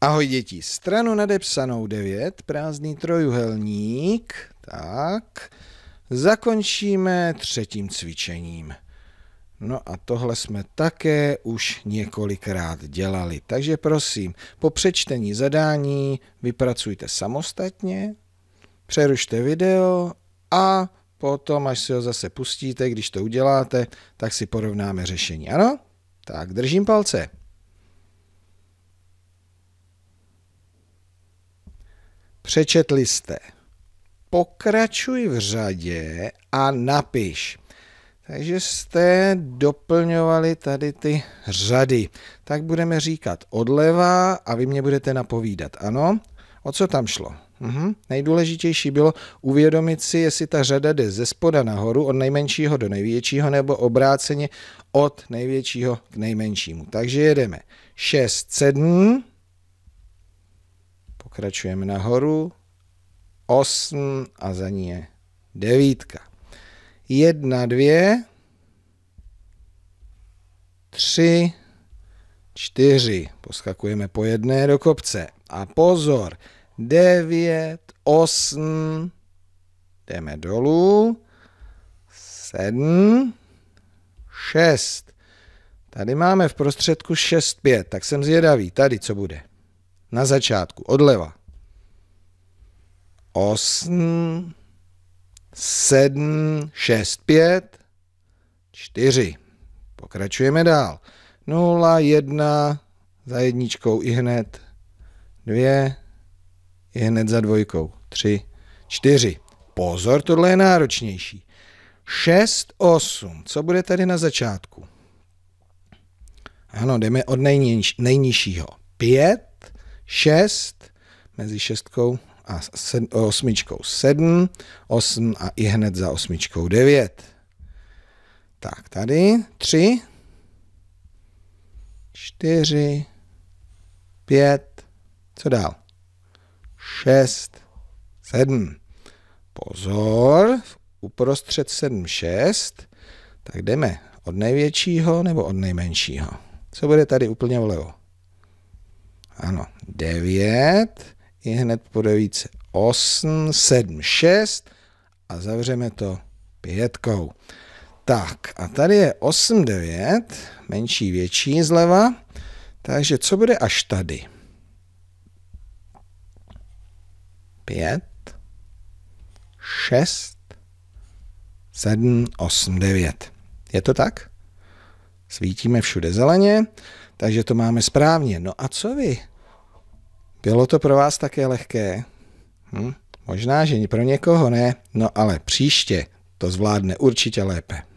Ahoj děti, stranu nadepsanou 9, prázdný trojuhelník, tak, zakončíme třetím cvičením. No a tohle jsme také už několikrát dělali. Takže prosím, po přečtení zadání vypracujte samostatně, přerušte video a potom, až si ho zase pustíte, když to uděláte, tak si porovnáme řešení. Ano? Tak držím palce. Přečetli jste. Pokračuj v řadě a napiš. Takže jste doplňovali tady ty řady. Tak budeme říkat odleva a vy mě budete napovídat, ano? O co tam šlo? Mhm. Nejdůležitější bylo uvědomit si, jestli ta řada jde ze spoda nahoru, od nejmenšího do největšího, nebo obráceně od největšího k nejmenšímu. Takže jedeme. 6, 7, pokračujeme nahoru, 8 a za ní je devítka. 1, 2, 3, 4. Poskakujeme po jedné do kopce. A pozor, 9, 8, jdeme dolů, 7, 6. Tady máme v prostředku 6, 5, tak jsem zvědavý, tady co bude na začátku, odleva. Osm, sedm, šest, pět, čtyři. Pokračujeme dál. Nula, jedna, za jedničkou i hned, dvě, i hned za dvojkou, tři, čtyři. Pozor, tohle je náročnější. Šest, osm, co bude tady na začátku? Ano, jdeme od nejniž, nejnižšího. Pět, 6, mezi šestkou a sed, osmičkou 7, 8 a i hned za osmičkou 9. Tak, tady 3, 4, 5, co dál? 6, 7. Pozor, uprostřed 7, 6, tak jdeme od největšího nebo od nejmenšího. Co bude tady úplně vlevo? ano, 9, i hned po 9 8, 7, 6 a zavřeme to pětkou. Tak a tady je 8, 9, menší, větší zleva, takže co bude až tady? 5, 6, 7, 8, 9. Je to tak? Svítíme všude zeleně, takže to máme správně. No a co vy? Bylo to pro vás také lehké? Hm? Možná, že pro někoho ne, no ale příště to zvládne určitě lépe.